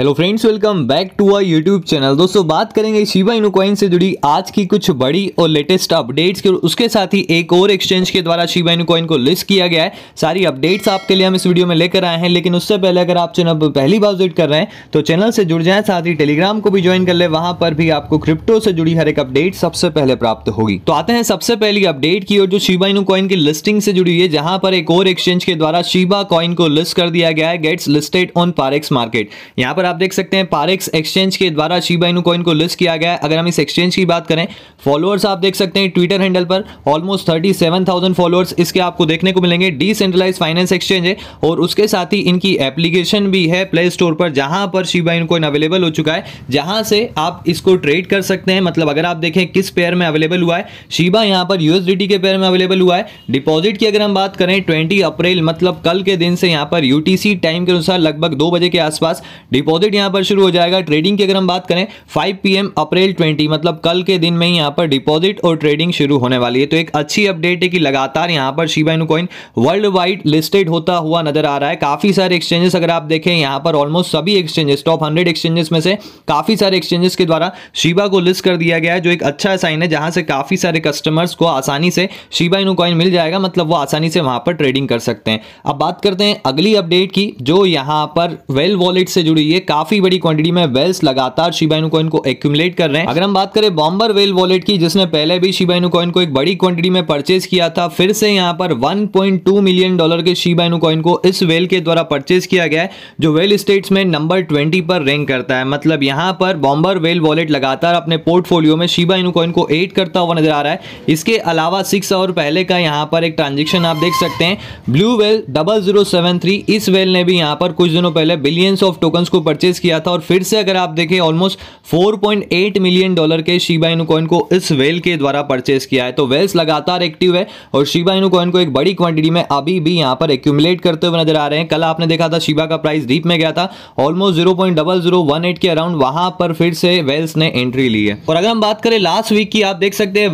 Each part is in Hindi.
hello friends welcome back to our YouTube channel दोस्तों बात करेंगे शिवा इनोकॉइन से जुड़ी आज की कुछ बड़ी और लेटेस्ट अपडेट्स के उसके साथ ही एक और एक्सचेंज के द्वारा शिवा इनोकॉइन को लिस्ट किया गया है सारी अपडेट्स आपके लिए हम इस वीडियो में लेकर आए हैं लेकिन उससे पहले अगर आप चैनल पर पहली बार विजिट कर रहे हैं तो चैनल से जुड़ जाए साथ ही टेलीग्राम को भी ज्वाइन कर ले वहां पर भी आपको क्रिप्टो से जुड़ी हर एक अपडेट सबसे पहले प्राप्त होगी तो आते हैं सबसे पहली अपडेट की और जो शिवा इनोकॉइन की लिस्टिंग से जुड़ी है जहां पर एक और एक्सचेंज के द्वारा शिवा कॉइन को लिस्ट कर दिया गया है gets listed on Parex market यहाँ पर आप देख सकते हैं पारिक्स एक्सचेंज के द्वारा शिबा कॉइन को लिस्ट किया गया है अगर हम इस एक्सचेंज की बात करें फॉलोअर्स आप देख सकते हैं ट्विटर हैंडल पर almost thirty seven thousand followers इसके आपको देखने को मिलेंगे डिसेंट्रलाइज फाइनेंस एक्सचेंज है और उसके साथ ही इनकी एप्लीकेशन भी है प्ले स्टोर पर जहां पर शिबा कॉइन अवेलेबल हो चुका है जहां से आप इसको ट्रेड कर सकते हैं मतलब अगर आप देखें किस पेयर में अवेलेबल हुआ है शिबा यहाँ पर यूएसडीटी के पेयर में अवेलेबल हुआ है डिपॉजिट की अगर हम बात करें ट्वेंटी अप्रैल मतलब कल के दिन से यहाँ पर यूटीसी टाइम के अनुसार लगभग दो बजे के आसपास डिपॉजिट डिपॉजिट यहाँ पर शुरू हो जाएगा ट्रेडिंग की अगर हम बात करें 5 पीएम अप्रैल 20 मतलब कल के दिन में ही यहाँ पर डिपॉजिट और ट्रेडिंग शुरू होने वाली है तो एक अच्छी अपडेट है कि लगातार यहाँ पर Shiba Inu coin world wide listed होता हुआ नजर आ रहा है काफी सारे एक्सचेंजेस अगर आप देखें यहाँ पर ऑलमोस्ट सभी एक्सचेंजेस टॉप हंड्रेड एक्सचेंजेस में से काफी सारे एक्सचेंजेस के द्वारा शिबा को लिस्ट कर दिया गया है जो एक अच्छा साइन है जहां से काफी सारे कस्टमर्स को आसानी से शिबा इनू कॉइन मिल जाएगा मतलब वो आसानी से वहां पर ट्रेडिंग कर सकते हैं अब बात करते हैं अगली अपडेट की जो यहाँ पर वेल वॉलेट से जुड़ी है लिए काफी बड़ी क्वांटिटी में वेल्स लगातार शिबाइनु कॉइन को एक्यूमुलेट कर रहे हैं अगर हम बात करें बॉम्बर वेल वॉलेट की जिसने पहले भी शिबाइनु कॉइन को एक बड़ी क्वांटिटी में परचेज किया था फिर से यहाँ पर वन मिलियन डॉलर के शिबाइनु कॉइन को इस वेल के द्वारा परचेज किया गया है जो वेल स्टेट में नंबर ट्वेंटी पर रैंक करता है मतलब यहाँ पर बॉम्बर वेल वॉलेट लगातार अपने पोर्टफोलियो में शिबाइनु कॉइन को एड करता हुआ नजर आ रहा है इसके अलावा सिक्स और पहले का यहाँ पर एक ट्रांजेक्शन आप देख सकते हैं blue whale double zero seven three इस वेल ने भी यहाँ पर कुछ दिनों पहले बिलियंस ऑफ टोकन को परचेज किया था और फिर से अगर आप देखें ऑलमोस्ट 4.8 मिलियन डॉलर के शिबा इनू को इस वेल के द्वारा परचेज किया है तो वेल्स लगातार एक्टिव है और शिबा इनू को एक बड़ी क्वांटिटी में अभी भी यहां पर एक्यूमुलेट करते हुए नजर आ रहे हैं कल आपने देखा था शिबा का प्राइस डीप में गया था ऑलमोस्ट जीरो के अराउंड वहां पर फिर से वेल्स ने एंट्री ली है और अगर हम बात करें लास्ट वीक की आप देख सकते हैं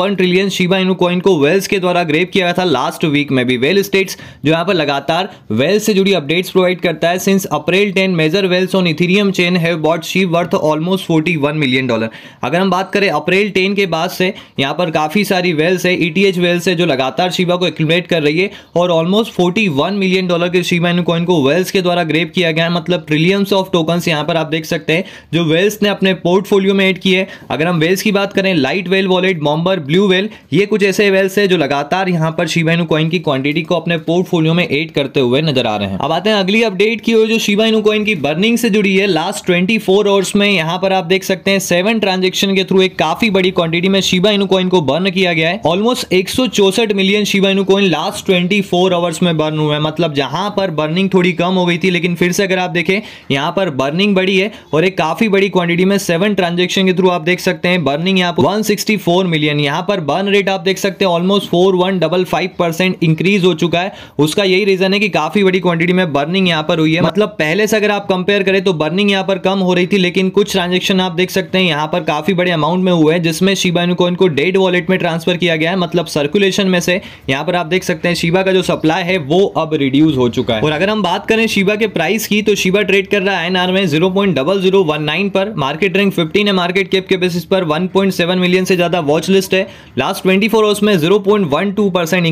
वन ट्रिलियन शिबा इनू को वेल्स के द्वारा ग्रेप किया गया था लास्ट वीक में भी वेल स्टेट्स जो यहाँ पर लगातार वेल्स से जुड़ी अपडेट्स प्रोवाइड करता है since April ten major whales on Ethereum chain have bought bought worth almost forty one million dollar अगर हम बात करें अप्रैल टेन के बाद से यहाँ पर काफ़ी सारी वेल्स है ई वेल्स है जो लगातार शिवा को एक्मेट कर रही है और ऑलमोस्ट फोर्टी मिलियन डॉलर के शिवा इन कॉइन को वेल्स के द्वारा ग्रेप किया गया है मतलब ट्रिलियंस ऑफ टोकन्स यहाँ पर आप देख सकते हैं जो वेल्स ने अपने पोर्टफोलियो में एड किए अगर हम वेल्स की बात करें light whale wallet bomber blue whale ये कुछ ऐसे वेल्स है जो लगातार यहाँ पर शिवा इनू कॉइन की क्वांटिटी को अपने पोर्टफोलियो में एड करते हुए नजर आ रहे हैं अब आते हैं अगली अपडेट की ओर जो शिवा इनू कॉइन की बर्निंग से जुड़ी है लास्ट 24 आवर्स में यहाँ पर आप देख सकते हैं सेवन ट्रांजेक्शन के थ्रू एक काफी बड़ी क्वांटिटी में शिवा इनू कॉइन को बर्न किया गया है ऑलमोस्ट एक million Shiba Inu coin last twenty four hours में बर्न हुआ है मतलब जहां पर बर्निंग थोड़ी कम हो गई थी लेकिन फिर से अगर आप देखें यहाँ पर बर्निंग बड़ी है और एक काफी बड़ी क्वांटिटी में सेवन ट्रांजेक्शन के थ्रू आप देख सकते हैं बर्निंग यहाँ पर वन मिलियन यहाँ पर बर्न रेट आप देख सकते हैं almost four one double five percent increase हो चुका है उसका यही रीजन है कि काफी बड़ी क्वांटिटी में बर्निंग यहाँ पर हुई है मतलब पहले से अगर आप कंपेयर करें तो बर्निंग यहाँ पर कम हो रही थी लेकिन कुछ ट्रांजेक्शन आप देख सकते हैं यहाँ पर काफी बड़े अमाउंट में हुए हैं जिसमें शिबा इनकोइन को डेड वॉलेट में ट्रांसफर किया गया है मतलब सर्कुलेशन में से यहाँ पर आप देख सकते हैं शिबा का जो सप्लाई है वो अब रिड्यूस हो चुका है और अगर हम बात करें शिबा के प्राइस की तो शिबा ट्रेड कर रहा है एनआर में जीरो पर मार्केट रिंग फिफ्टीन है मार्केट केप के बेसिस पर वन मिलियन से ज्यादा वॉच लिस्ट है लास्ट ट्वेंटी फोर आवर्स में जीरो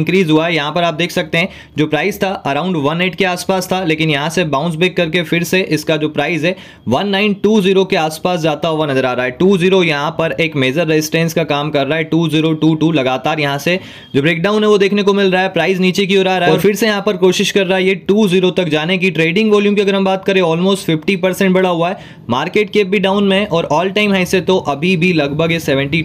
इंक्रीज हुआ है यहाँ पर आप देख सकते हैं जो प्राइस था अराउंड वन के आसपास था लेकिन यहाँ से बाउंस बैक करके फिर से इसका जो प्राइस है 1920 के आसपास जाता हुआ नजर आ रहा है 20 जीरो यहाँ पर एक मेजर रेजिस्टेंस का काम कर रहा है 2022 लगातार यहाँ से जो ब्रेकडाउन है वो देखने को मिल रहा है प्राइस नीचे की ओर आ रहा है और फिर से यहाँ पर कोशिश कर रहा है ये 20 तक जाने की ट्रेडिंग वॉल्यूम की अगर हम बात करें ऑलमोस्ट फिफ्टी बढ़ा हुआ है मार्केट के भी डाउन में और ऑल टाइम हाई से तो अभी भी लगभग ये सेवेंटी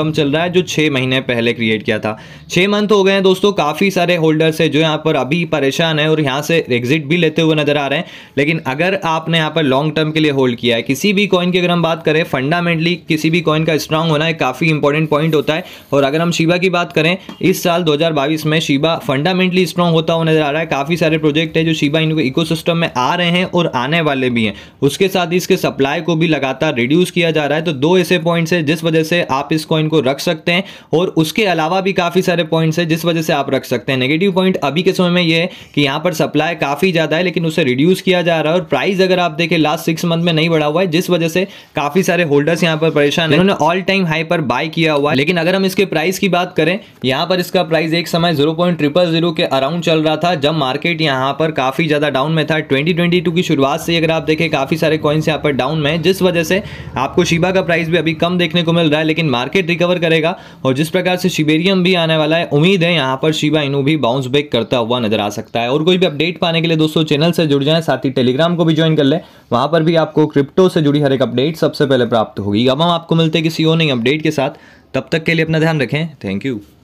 कम चल रहा है जो छह महीने पहले क्रिएट किया था छह मंथ हो गए हैं दोस्तों काफ़ी सारे होल्डर्स है जो यहाँ पर अभी परेशान है और यहाँ से एग्जिट भी लेते हुए नजर आ रहे हैं लेकिन अगर अगर आपने यहाँ पर लॉन्ग टर्म के लिए होल्ड किया है किसी भी कॉइन की अगर हम बात करें फंडामेंटली किसी भी कॉइन का स्ट्रांग होना एक काफ़ी इंपॉर्टेंट पॉइंट होता है और अगर हम शिबा की बात करें इस साल 2022 में शिबा फंडामेंटली स्ट्रांग होता हुआ नजर आ रहा है काफ़ी सारे प्रोजेक्ट है जो शिबा इनको इकोसिस्टम में आ रहे हैं और आने वाले भी हैं उसके साथ ही इसके सप्लाई को भी लगातार रिड्यूस किया जा रहा है तो दो ऐसे पॉइंट्स है जिस वजह से आप इस कॉइन को रख सकते हैं और उसके अलावा भी काफ़ी सारे पॉइंट्स है जिस वजह से आप रख सकते हैं नेगेटिव पॉइंट अभी के समय में ये है कि यहाँ पर सप्लाई काफ़ी ज़्यादा है लेकिन उसे रिड्यूस किया जा रहा है और प्राइस अगर आप देखें लास्ट सिक्स मंथ में नहीं बढ़ा हुआ है जिस वजह से काफी सारे होल्डर्स यहाँ पर परेशान है उन्होंने ऑल टाइम हाई पर बाय किया हुआ है लेकिन अगर हम इसके प्राइस की बात करें यहाँ पर इसका प्राइस एक समय जीरो के अराउंड चल रहा था जब मार्केट यहाँ पर काफी ज्यादा डाउन में था ट्वेंटी की शुरुआत से अगर आप देखें काफी सारे कॉइन्स यहाँ पर डाउन में जिस वजह से आपको शिबा का प्राइस भी अभी कम देखने को मिल रहा है लेकिन मार्केट रिकवर करेगा और जिस प्रकार से शिबेरियम भी आने वाला है उम्मीद है यहाँ पर शिबा इनू भी बाउंस बैक करता हुआ नजर आ सकता है और कोई भी अपडेट पाने के लिए दोस्तों चैनल से जुड़ जाए साथ ही टेलीग्राम टेलीग्राम को भी ज्वाइन कर ले वहां पर भी आपको क्रिप्टो से जुड़ी हर एक अपडेट सबसे पहले प्राप्त होगी अब हम आपको मिलते हैं किसी और नहीं अपडेट के साथ तब तक के लिए अपना ध्यान रखें थैंक यू